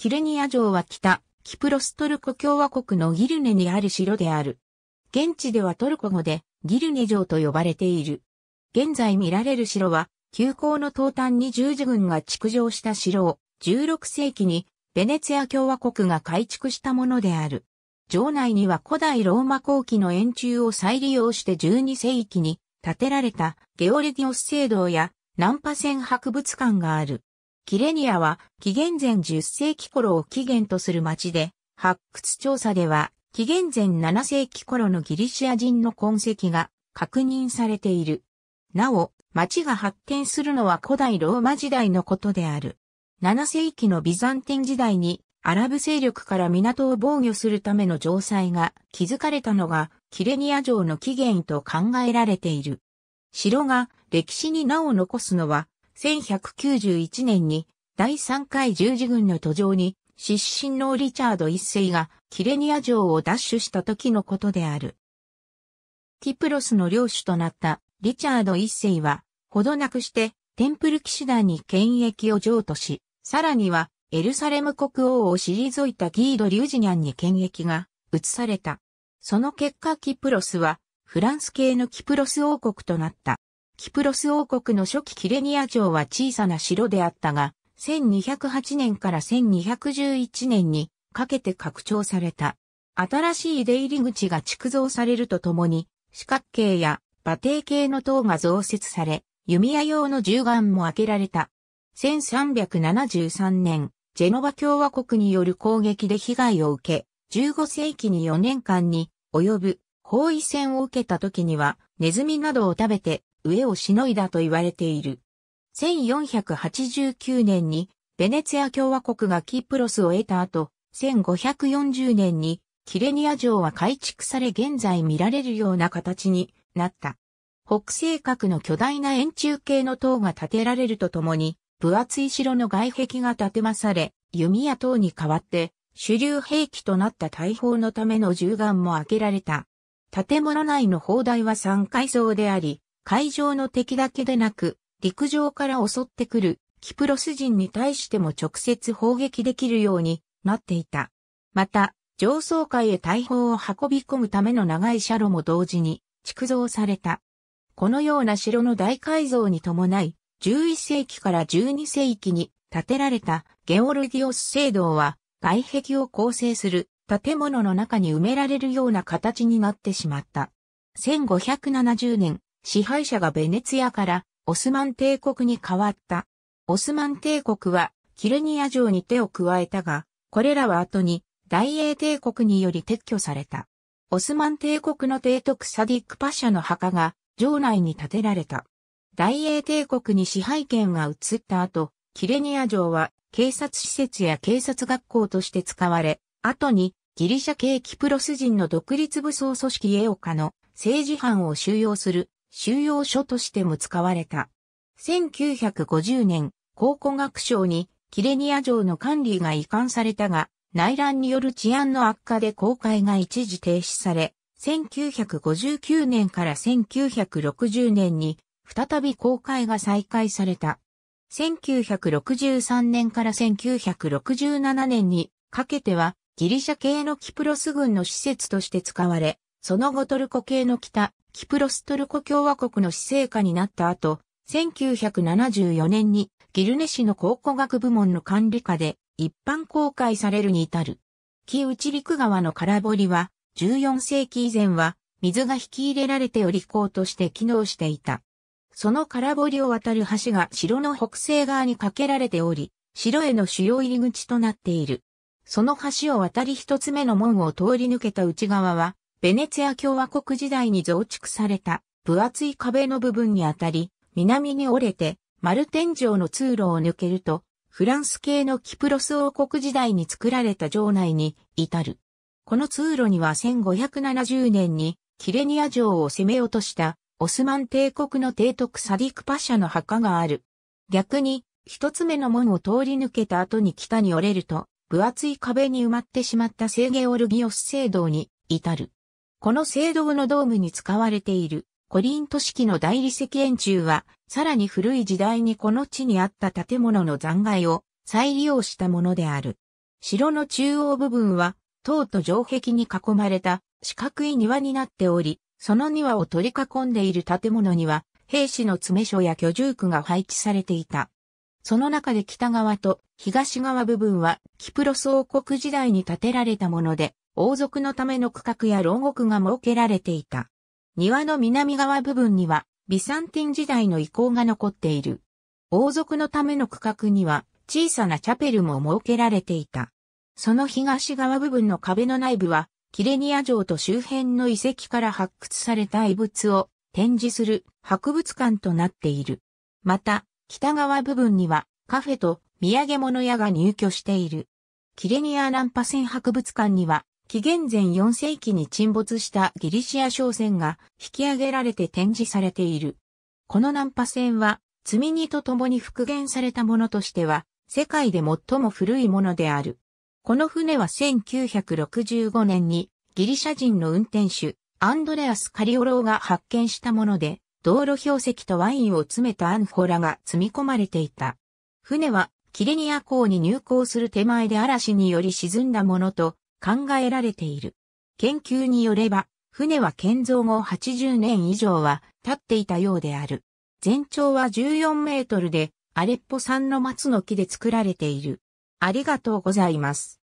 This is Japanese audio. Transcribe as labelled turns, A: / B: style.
A: キルニア城は北、キプロストルコ共和国のギルネにある城である。現地ではトルコ語でギルネ城と呼ばれている。現在見られる城は、急行の東端に十字軍が築城した城を、16世紀にベネツィア共和国が改築したものである。城内には古代ローマ後期の円柱を再利用して12世紀に建てられたゲオレディオス聖堂やナンパ船博物館がある。キレニアは紀元前10世紀頃を起源とする町で、発掘調査では紀元前7世紀頃のギリシア人の痕跡が確認されている。なお、町が発展するのは古代ローマ時代のことである。7世紀のビザンテン時代にアラブ勢力から港を防御するための城塞が築かれたのがキレニア城の起源と考えられている。城が歴史に名を残すのは1191年に第3回十字軍の途上に失神のリチャード一世がキレニア城を奪取した時のことである。キプロスの領主となったリチャード一世は、ほどなくしてテンプル騎士団に権益を譲渡し、さらにはエルサレム国王を退いたギード・リュージニャンに権益が移された。その結果キプロスはフランス系のキプロス王国となった。キプロス王国の初期キレニア城は小さな城であったが、1208年から1211年にかけて拡張された。新しい出入り口が築造されるとともに、四角形や馬蹄形の塔が増設され、弓矢用の銃眼も開けられた。1373年、ジェノバ共和国による攻撃で被害を受け、15世紀に4年間に及ぶ包囲戦を受けた時には、ネズミなどを食べて上をしのいだと言われている。1489年にベネツィア共和国がキープロスを得た後、1540年にキレニア城は改築され現在見られるような形になった。北西角の巨大な円柱形の塔が建てられるとともに、分厚い城の外壁が建てまされ、弓や塔に代わって、主流兵器となった大砲のための銃眼も開けられた。建物内の砲台は3階層であり、海上の敵だけでなく、陸上から襲ってくるキプロス人に対しても直接砲撃できるようになっていた。また、上層階へ大砲を運び込むための長い車路も同時に築造された。このような城の大改造に伴い、11世紀から12世紀に建てられたゲオルディオス聖堂は外壁を構成する建物の中に埋められるような形になってしまった。1570年、支配者がベネツィアからオスマン帝国に変わった。オスマン帝国はキルニア城に手を加えたが、これらは後に大英帝国により撤去された。オスマン帝国の提督サディックパシャの墓が城内に建てられた。大英帝国に支配権が移った後、キレニア城は警察施設や警察学校として使われ、後にギリシャ系キプロス人の独立武装組織エオカの政治犯を収容する収容所としても使われた。1950年、考古学省にキレニア城の管理が移管されたが、内乱による治安の悪化で公開が一時停止され、1959年から1960年に再び公開が再開された。1963年から1967年にかけてはギリシャ系のキプロス軍の施設として使われ、その後トルコ系の北キプロストルコ共和国の施政下になった後、1974年にギルネ市の考古学部門の管理下で一般公開されるに至る。木内陸川の空堀は14世紀以前は水が引き入れられており港として機能していた。その空堀を渡る橋が城の北西側に架けられており、城への主要入り口となっている。その橋を渡り一つ目の門を通り抜けた内側は、ベネツィア共和国時代に増築された分厚い壁の部分にあたり、南に折れて丸天井の通路を抜けると、フランス系のキプロス王国時代に作られた城内に至る。この通路には1570年にキレニア城を攻め落としたオスマン帝国の提督サディクパシャの墓がある。逆に一つ目の門を通り抜けた後に北に折れると分厚い壁に埋まってしまったセーゲオルギオス聖堂に至る。この聖堂のドームに使われているコリント式の大理石円柱は、さらに古い時代にこの地にあった建物の残骸を再利用したものである。城の中央部分は、塔と城壁に囲まれた四角い庭になっており、その庭を取り囲んでいる建物には、兵士の詰所や居住区が配置されていた。その中で北側と東側部分は、キプロス王国時代に建てられたもので、王族のための区画や牢獄が設けられていた。庭の南側部分には、ビサンティン時代の遺構が残っている。王族のための区画には、小さなチャペルも設けられていた。その東側部分の壁の内部は、キレニア城と周辺の遺跡から発掘された遺物を展示する博物館となっている。また、北側部分にはカフェと土産物屋が入居している。キレニアナンパセン博物館には紀元前4世紀に沈没したギリシア商船が引き上げられて展示されている。この難破船は、積み荷と共に復元されたものとしては、世界で最も古いものである。この船は1965年にギリシャ人の運転手、アンドレアス・カリオローが発見したもので、道路標石とワインを詰めたアンフォラが積み込まれていた。船はキレニア港に入港する手前で嵐により沈んだものと考えられている。研究によれば、船は建造後80年以上は経っていたようである。全長は14メートルで、アレッポ産の松の木で作られている。ありがとうございます。